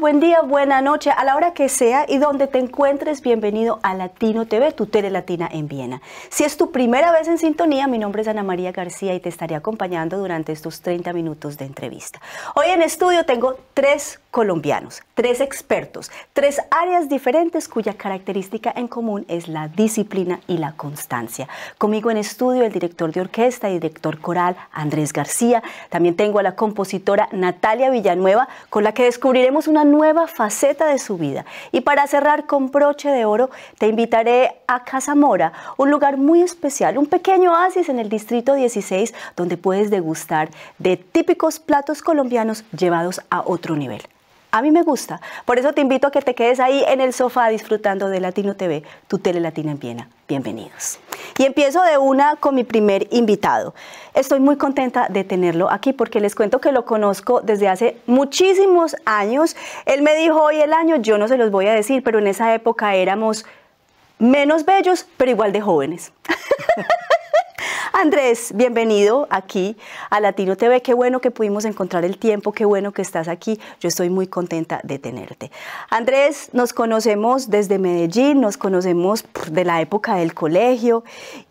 Buen día, buena noche, a la hora que sea y donde te encuentres, bienvenido a Latino TV, tu tele latina en Viena. Si es tu primera vez en sintonía, mi nombre es Ana María García y te estaré acompañando durante estos 30 minutos de entrevista. Hoy en estudio tengo tres colombianos, tres expertos, tres áreas diferentes cuya característica en común es la disciplina y la constancia. Conmigo en estudio el director de orquesta y director coral Andrés García. También tengo a la compositora Natalia Villanueva con la que descubriremos una nueva faceta de su vida. Y para cerrar con broche de oro, te invitaré a Casa Mora, un lugar muy especial, un pequeño oasis en el distrito 16 donde puedes degustar de típicos platos colombianos llevados a otro nivel. A mí me gusta. Por eso te invito a que te quedes ahí en el sofá disfrutando de Latino TV, tu tele latina en Viena. Bienvenidos. Y empiezo de una con mi primer invitado. Estoy muy contenta de tenerlo aquí porque les cuento que lo conozco desde hace muchísimos años. Él me dijo hoy el año, yo no se los voy a decir, pero en esa época éramos menos bellos, pero igual de jóvenes. Andrés, bienvenido aquí a Latino TV. Qué bueno que pudimos encontrar el tiempo, qué bueno que estás aquí. Yo estoy muy contenta de tenerte. Andrés, nos conocemos desde Medellín, nos conocemos de la época del colegio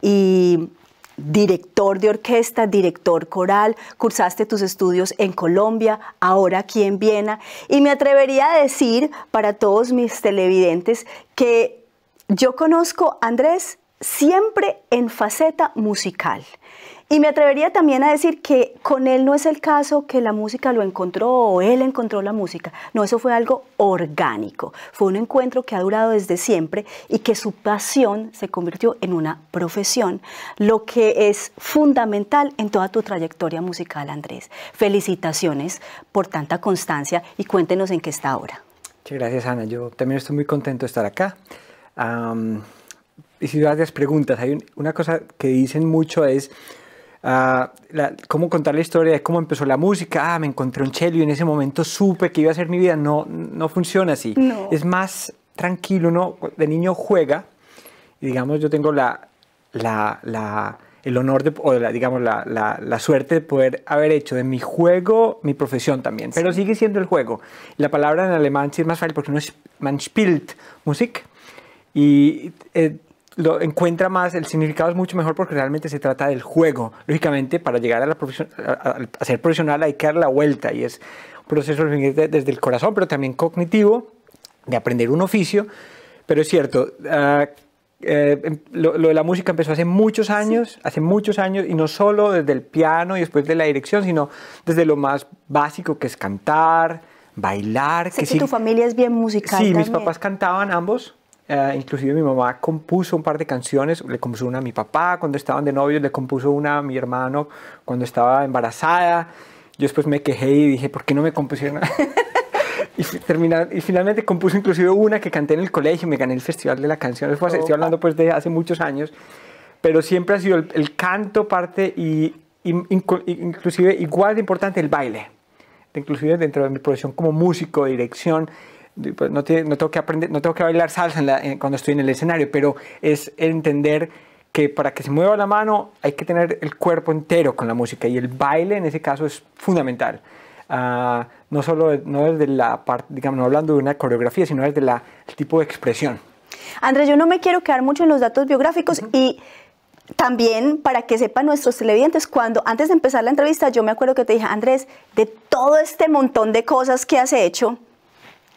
y director de orquesta, director coral, cursaste tus estudios en Colombia, ahora aquí en Viena, y me atrevería a decir para todos mis televidentes que yo conozco a Andrés siempre en faceta musical. Y me atrevería también a decir que con él no es el caso que la música lo encontró o él encontró la música. No, eso fue algo orgánico. Fue un encuentro que ha durado desde siempre y que su pasión se convirtió en una profesión, lo que es fundamental en toda tu trayectoria musical, Andrés. Felicitaciones por tanta constancia y cuéntenos en qué está ahora. Muchas gracias, Ana. Yo también estoy muy contento de estar acá si varias preguntas. Hay una cosa que dicen mucho es ah, cómo contar la historia de cómo empezó la música. Ah, me encontré un cello y en ese momento supe que iba a ser mi vida. No, no funciona así. Es más tranquilo, uno de niño juega y digamos yo tengo la, la, el honor de, o la, digamos la, la, suerte de poder haber hecho de mi juego mi profesión también. Pero sigue siendo el juego. La palabra en alemán sí es más fácil porque no es man spielt Musik y eh, lo encuentra más, el significado es mucho mejor porque realmente se trata del juego. Lógicamente, para llegar a, la ser profesional hay que dar la vuelta y es un proceso desde el corazón, pero también cognitivo, de aprender un oficio. Pero es cierto, ah, eh, em, lo, de la música empezó hace muchos años, hace muchos años, y no solo desde el piano y después de la dirección, sino desde lo más básico que es cantar, bailar. Sé que, tu familia es bien musical. Sí, mis papás cantaban ambos. Eh, inclusive mi mamá compuso un par de canciones, le compuso una a mi papá cuando estaban de novios, le compuso una a mi hermano cuando estaba embarazada. Yo después me quejé y dije, ¿por qué no me compusieron? y, y finalmente compuso inclusive una que canté en el colegio, me gané el Festival de la Canción, estoy hablando pues de hace muchos años, pero siempre ha sido el, canto parte y, inclusive igual de importante el baile, inclusive dentro de mi profesión como músico, dirección, pues, no, tengo que aprender, no tengo que bailar salsa cuando estoy en el escenario, pero es entender que para que se mueva la mano hay que tener el cuerpo entero con la música y el baile en ese caso es fundamental. Ah, no solo no desde la parte, digamos, no hablando de una coreografía, sino desde el tipo de expresión. Andrés, yo no me quiero quedar mucho en los datos biográficos y también para que sepan nuestros televidentes, cuando antes de empezar la entrevista yo me acuerdo que te dije, Andrés, de todo este montón de cosas que has hecho,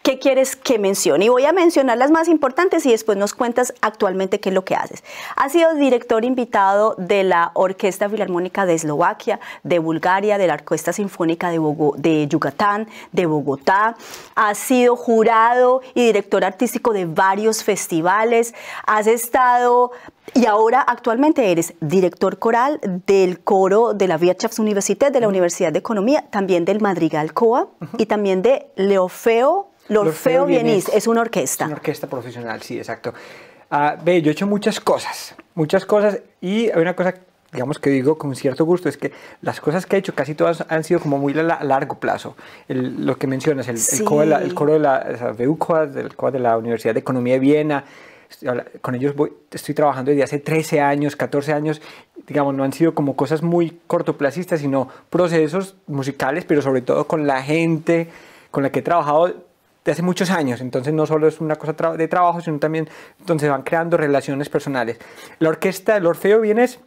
¿qué quieres que mencione? Y voy a mencionar las más importantes y después nos cuentas actualmente qué es lo que haces. Has sido director invitado de la Orquesta Filarmónica de Eslovaquia, de Bulgaria, de la Orquesta Sinfónica de, de Yucatán, de Bogotá. Has sido jurado y director artístico de varios festivales. Has estado y ahora actualmente eres director coral del coro de la Wirtschaftsuniversität de la Universidad de Economía, también del Madrigal COA y también de Leofeo Feo Vienís es una orquesta. Es una orquesta profesional, sí, exacto. Uh, ve, yo he hecho muchas cosas, muchas cosas, y hay una cosa, digamos que digo con cierto gusto, es que las cosas que he hecho casi todas han sido como muy a, largo plazo. lo que mencionas, el, el, coro de la, el de la, el coro de la Universidad de Economía de Viena, con ellos voy, estoy trabajando desde hace 13 años, 14 años, digamos, no han sido como cosas muy cortoplacistas, sino procesos musicales, pero sobre todo con la gente con la que he trabajado de hace muchos años, entonces no solo es una cosa de trabajo, sino también donde van creando relaciones personales. La orquesta del Orfeo Vienes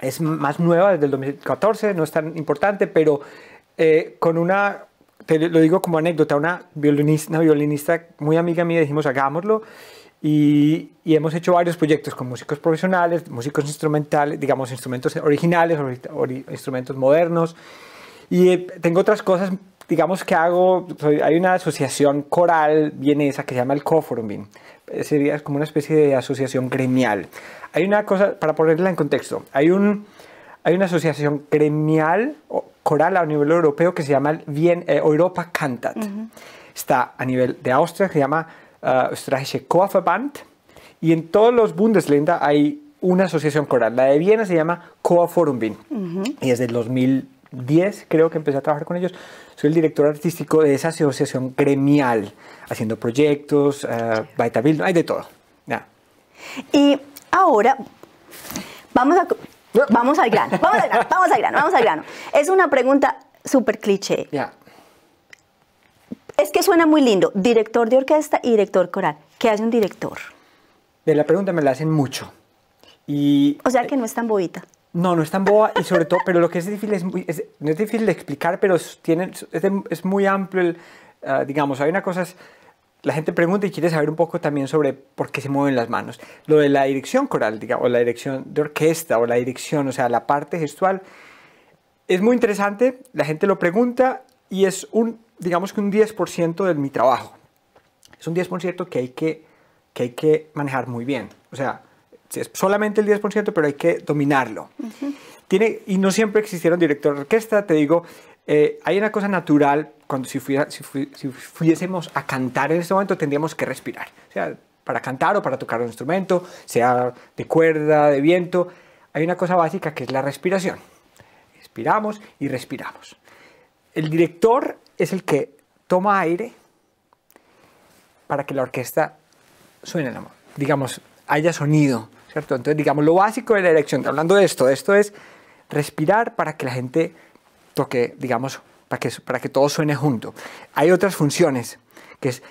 es más nueva, desde el 2014, no es tan importante, pero eh, con una, te lo digo como anécdota, una violinista, violinista muy amiga mía, dijimos hagámoslo, y, hemos hecho varios proyectos con músicos profesionales, músicos instrumentales, digamos instrumentos originales, instrumentos modernos, y eh, tengo otras cosas digamos que hago, hay una asociación coral vienesa que se llama el Coforumbin. Eh, sería como una especie de asociación gremial. Hay una cosa, para ponerla en contexto, hay, un, hay una asociación gremial o coral a nivel europeo que se llama el eh, Europa Cantat. Está a nivel de Austria, que se llama uh, Österreichische Chorverband. Y en todos los Bundesländer hay una asociación coral. La de Viena se llama co Uh Y es del 2000 10 creo que empecé a trabajar con ellos. Soy el director artístico de esa asociación gremial, haciendo proyectos, uh, Baita hay de todo. Y ahora vamos, vamos al grano, vamos al grano, vamos al grano, Es una pregunta súper cliché. Es que suena muy lindo, director de orquesta y director coral. ¿Qué hace un director? De la pregunta me la hacen mucho. Y, o sea eh, que no es tan bobita. No, no es tan boa y sobre todo, pero lo que es difícil es, no es difícil de explicar, pero es, muy amplio el, eh, digamos, hay una cosa, la gente pregunta y quiere saber un poco también sobre por qué se mueven las manos. Lo de la dirección coral, digamos, o la dirección de orquesta, o la dirección, o sea, la parte gestual, es muy interesante, la gente lo pregunta y es un, digamos que un 10% de mi trabajo. Es un 10% que hay que, que hay que manejar muy bien. O sea, solamente el 10%, pero hay que dominarlo. Tiene, y no siempre existieron director de orquesta, te digo, eh, hay una cosa natural, cuando si, fuésemos a cantar en este momento tendríamos que respirar, o sea, para cantar o para tocar un instrumento, sea de cuerda, de viento, hay una cosa básica que es la respiración. Respiramos y respiramos. El director es el que toma aire para que la orquesta suene, digamos, haya sonido. Entonces, digamos, lo básico de la dirección, hablando de esto, esto es respirar para que la gente toque, digamos, para que, para que todo suene junto. Hay otras funciones, que es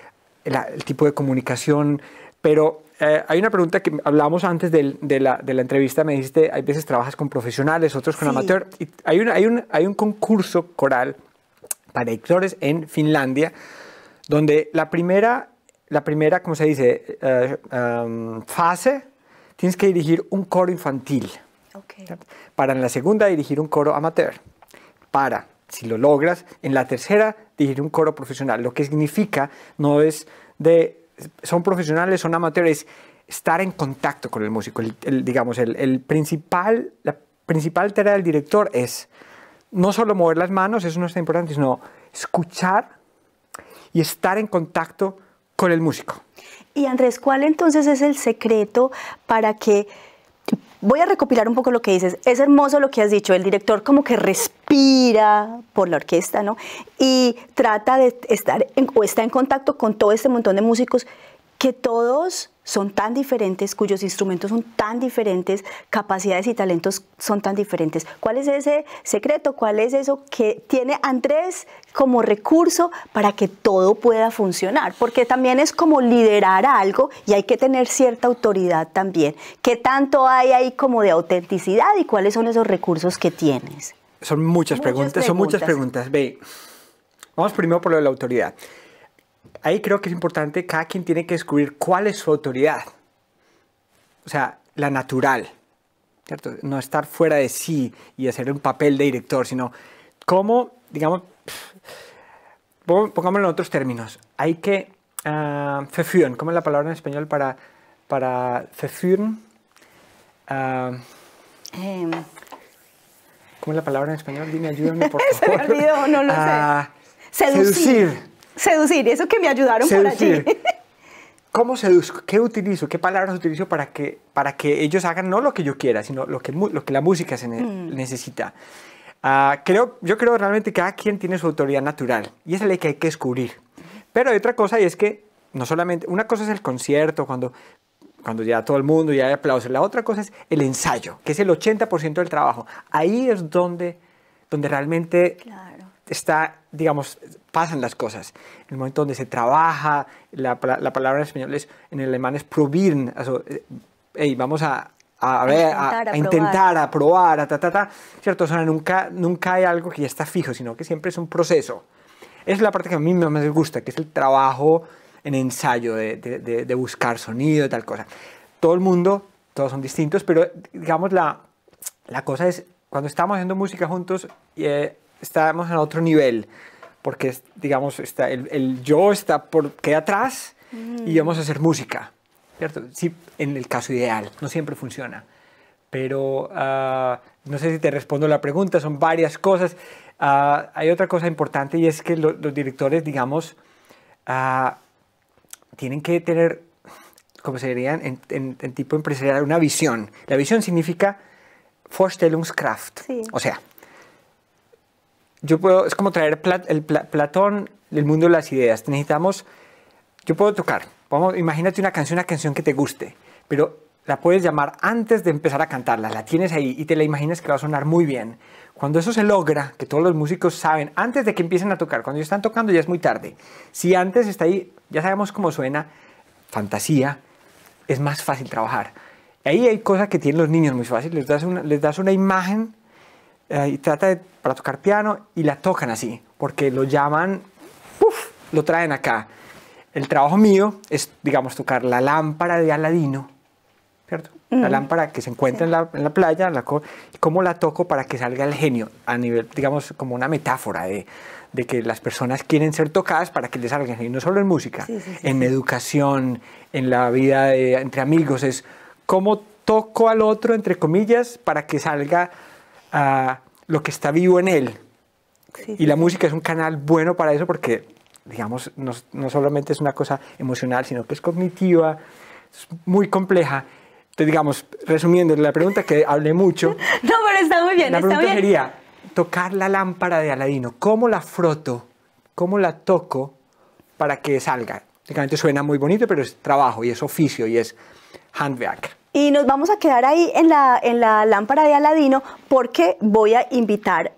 el, tipo de comunicación, pero eh, hay una pregunta que hablamos antes de, la, de, la, entrevista, me dijiste, hay veces trabajas con profesionales, otros con amateurs. amateur, y hay, una, hay, un, hay un concurso coral para editores en Finlandia, donde la primera, la primera, cómo se dice, eh, eh, um, fase tienes que dirigir un coro infantil. Para en la segunda dirigir un coro amateur. Para, si lo logras, en la tercera dirigir un coro profesional. Lo que significa no es de, son profesionales, son amateurs, es estar en contacto con el músico. digamos, el, principal, la principal tarea del director es no solo mover las manos, eso no es tan importante, sino escuchar y estar en contacto con el músico. Y Andrés, ¿cuál entonces es el secreto para que... Voy a recopilar un poco lo que dices. Es hermoso lo que has dicho. El director como que respira por la orquesta, ¿no? Y trata de estar o está en contacto con todo este montón de músicos que todos son tan diferentes, cuyos instrumentos son tan diferentes, capacidades y talentos son tan diferentes. ¿Cuál es ese secreto? ¿Cuál es eso que tiene Andrés como recurso para que todo pueda funcionar? Porque también es como liderar algo y hay que tener cierta autoridad también. ¿Qué tanto hay ahí como de autenticidad y cuáles son esos recursos que tienes? Son muchas, preguntas, son muchas preguntas. Ve, vamos primero por lo de la autoridad ahí creo que es importante, cada quien tiene que descubrir cuál es su autoridad. O sea, la natural. ¿cierto? No estar fuera de sí y hacer un papel de director, sino cómo, digamos, pongámoslo en otros términos, hay que uh, ¿cómo es la palabra en español para, para ah, em. ¿Cómo es la palabra en español? Dime, ayúdame, por favor. Se no lo ah, sé. Seducir. seducir. Seducir, eso que me ayudaron por allí. ¿Cómo seduzco? ¿Qué utilizo? ¿Qué palabras utilizo para que, para que ellos hagan no lo que yo quiera, sino lo que, lo que la música se mm. necesita? Ah, creo, yo creo realmente que cada quien tiene su autoridad natural y esa es la que hay que descubrir. Pero hay otra cosa y es que no solamente, una cosa es el concierto, cuando, cuando ya todo el mundo ya hay aplausos, la otra cosa es el ensayo, que es el 80% del trabajo. Ahí es donde, donde realmente claro está, digamos, pasan las cosas. En el momento donde se trabaja, la, la palabra en español es, en el alemán es probieren, eh, hey, vamos a, a, ver, a, intentar, a, probar, a ta, ta, ta. ¿Cierto? O sea, nunca, nunca hay algo que ya está fijo, sino que siempre es un proceso. Es la parte que a mí me gusta, que es el trabajo en ensayo, de, de, buscar sonido, y tal cosa. Todo el mundo, todos son distintos, pero digamos, la, la cosa es, cuando estamos haciendo música juntos, eh, estamos en otro nivel, porque, digamos, está, el, yo está por, queda atrás y vamos a hacer música, ¿cierto? Sí, en el caso ideal, no siempre funciona. Pero ah, no sé si te respondo la pregunta, son varias cosas. Ah, hay otra cosa importante y es que los directores, digamos, ah, tienen que tener, como se diría en, tipo empresarial, una visión. La visión significa Vorstellungskraft, o sea, yo puedo, es como traer el Platón, del mundo de las ideas. Necesitamos, yo puedo tocar, imagínate una canción, una canción que te guste, pero la puedes llamar antes de empezar a cantarla, la tienes ahí y te la imaginas que va a sonar muy bien. Cuando eso se logra, que todos los músicos saben, antes de que empiecen a tocar, cuando ellos están tocando ya es muy tarde. Si antes está ahí, ya sabemos cómo suena, fantasía, es más fácil trabajar. Ahí hay cosas que tienen los niños muy fáciles, les das una, les das una imagen eh, y trata para tocar piano y la tocan así, porque lo llaman, lo traen acá. El trabajo mío es, digamos, tocar la lámpara de Aladino, ¿cierto? La lámpara que se encuentra en, la, playa, cómo la toco para que salga el genio, a nivel, digamos, como una metáfora de, que las personas quieren ser tocadas para que les salga el genio, no solo en música, en educación, en la vida entre amigos, es cómo toco al otro, entre comillas, para que salga a lo que está vivo en él. y la música es un canal bueno para eso porque, digamos, no, solamente es una cosa emocional, sino que es cognitiva, es muy compleja. Entonces, digamos, resumiendo la pregunta que hablé mucho. no, pero está muy bien. La pregunta sería, tocar la lámpara de Aladino, ¿cómo la froto? ¿Cómo la toco para que salga? Básicamente suena muy bonito, pero es trabajo y es oficio y es handwerk. Y nos vamos a quedar ahí en la, en la lámpara de Aladino porque voy a invitar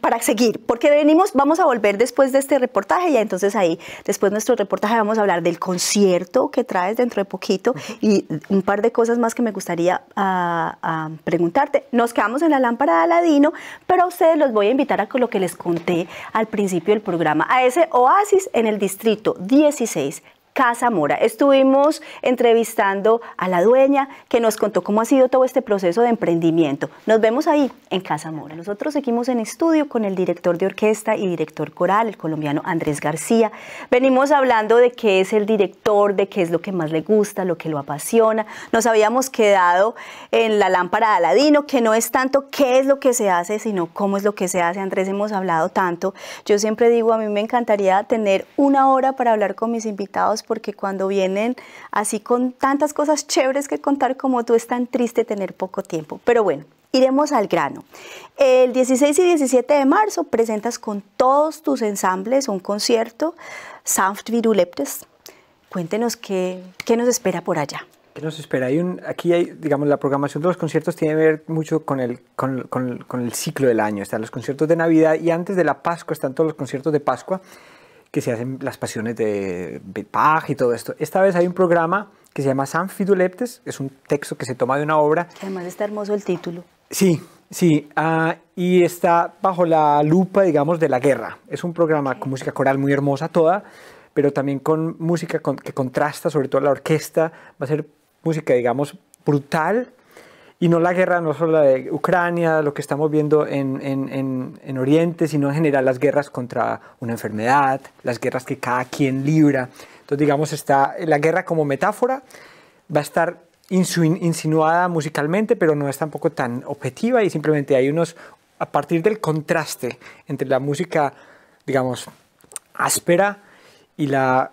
para seguir, porque venimos, vamos a volver después de este reportaje y entonces ahí, después de nuestro reportaje vamos a hablar del concierto que traes dentro de poquito y un par de cosas más que me gustaría ah, ah, preguntarte. Nos quedamos en la lámpara de Aladino, pero a ustedes los voy a invitar a lo que les conté al principio del programa, a ese oasis en el distrito 16 Casa Mora. Estuvimos entrevistando a la dueña que nos contó cómo ha sido todo este proceso de emprendimiento. Nos vemos ahí en Casa Mora. Nosotros seguimos en estudio con el director de orquesta y director coral, el colombiano Andrés García. Venimos hablando de qué es el director, de qué es lo que más le gusta, lo que lo apasiona. Nos habíamos quedado en la lámpara de Aladino, que no es tanto qué es lo que se hace, sino cómo es lo que se hace. Andrés, hemos hablado tanto. Yo siempre digo, a mí me encantaría tener una hora para hablar con mis invitados, porque cuando vienen así con tantas cosas chéveres que contar como tú, es tan triste tener poco tiempo. Pero bueno, Iremos al grano. El 16 y 17 de marzo presentas con todos tus ensambles un concierto, Sanft Viruleptes. Cuéntenos qué, qué nos espera por allá. ¿Qué nos espera? aquí hay, digamos, la programación de los conciertos tiene que ver mucho con con el ciclo del año. Están los conciertos de Navidad y antes de la Pascua están todos los conciertos de Pascua que se hacen las pasiones de Bach y todo esto. Esta vez hay un programa que se llama San Fiduleptes, es un texto que se toma de una obra. además está hermoso el título. Sí, sí, ah, y está bajo la lupa, digamos, de la guerra. Es un programa con música coral muy hermosa toda, pero también con música que contrasta, sobre todo la orquesta, va a ser música, digamos, brutal, y no la guerra, no solo la de Ucrania, lo que estamos viendo en, en, en, Oriente, sino en general las guerras contra una enfermedad, las guerras que cada quien libra. Entonces, digamos, está la guerra como metáfora, va a estar insinuada musicalmente, pero no es tampoco tan objetiva y simplemente hay unos, a partir del contraste entre la música, digamos, áspera y la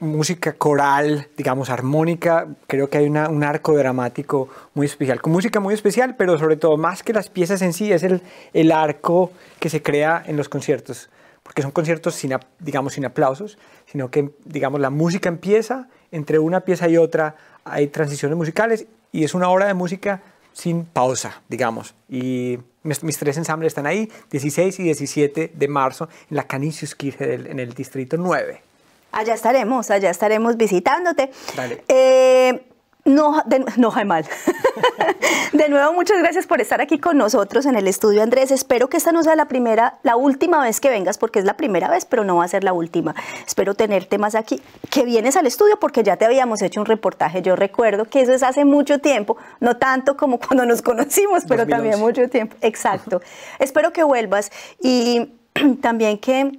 música coral, digamos, armónica. Creo que hay un arco dramático muy especial, con música muy especial, pero sobre todo más que las piezas en sí, es el, arco que se crea en los conciertos, porque son conciertos sin, digamos, sin aplausos, sino que, digamos, la música empieza, entre una pieza y otra hay transiciones musicales y es una hora de música sin pausa, digamos. Y mis, tres ensambles están ahí, 16 y 17 de marzo, en la Canisius Kirche, en el Distrito 9. Allá estaremos, allá estaremos visitándote. Dale. Eh, no, de, no, mal. de nuevo, muchas gracias por estar aquí con nosotros en el estudio, Andrés. Espero que esta no sea la primera, la última vez que vengas, porque es la primera vez, pero no va a ser la última. Espero tenerte más aquí, que vienes al estudio, porque ya te habíamos hecho un reportaje. Yo recuerdo que eso es hace mucho tiempo, no tanto como cuando nos conocimos, pero también mucho tiempo. Exacto. Espero que vuelvas y también que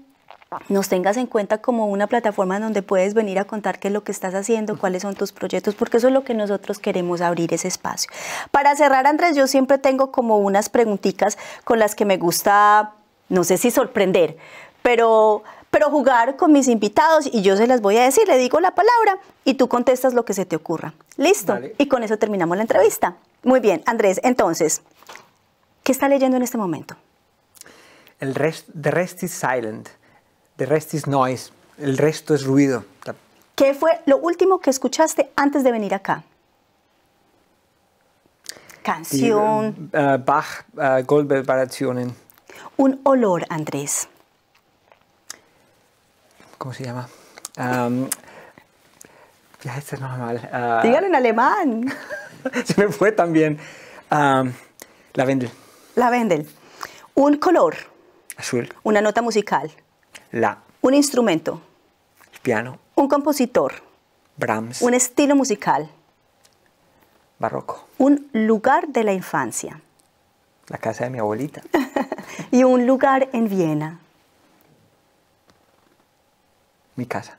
nos tengas en cuenta como una plataforma donde puedes venir a contar qué es lo que estás haciendo, cuáles son tus proyectos, porque eso es lo que nosotros queremos abrir ese espacio. Para cerrar, Andrés, yo siempre tengo como unas preguntitas con las que me gusta, no sé si sorprender, pero pero jugar con mis invitados y yo se las voy a decir, le digo la palabra y tú contestas lo que se te ocurra. Listo. Y con eso terminamos la entrevista. Muy bien, Andrés, entonces, ¿qué está leyendo en este momento? The Rest is Silent noise. El resto es ruido. ¿Qué fue lo último que escuchaste antes de venir acá? Canción. Eh, eh, Bach, eh, Goldberg Variationen. Un olor, Andrés. ¿Cómo se llama? Em, ya, este es normal. Dígalo en alemán. se me fue también. Um, em, lavendel. Lavendel. Un color. Azul. Una nota musical. Un instrumento. El piano. Un compositor. Brahms. Un estilo musical. Barroco. Un lugar de la infancia. La casa de mi abuelita. y un lugar en Viena. Mi casa.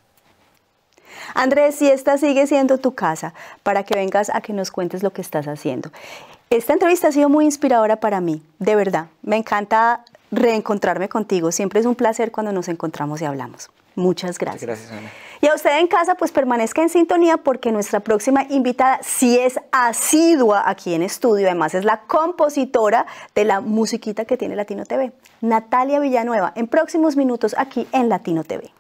Andrés, si esta sigue siendo tu casa, para que vengas a que nos cuentes lo que estás haciendo. Esta entrevista ha sido muy inspiradora para mí, de verdad. Me encanta reencontrarme contigo. Siempre es un placer cuando nos encontramos y hablamos. Muchas gracias. gracias, Ana. Y a usted en casa, pues permanezca en sintonía porque nuestra próxima invitada sí es asidua aquí en estudio, además es la compositora de la musiquita que tiene Latino TV, Natalia Villanueva, en próximos minutos aquí en Latino TV.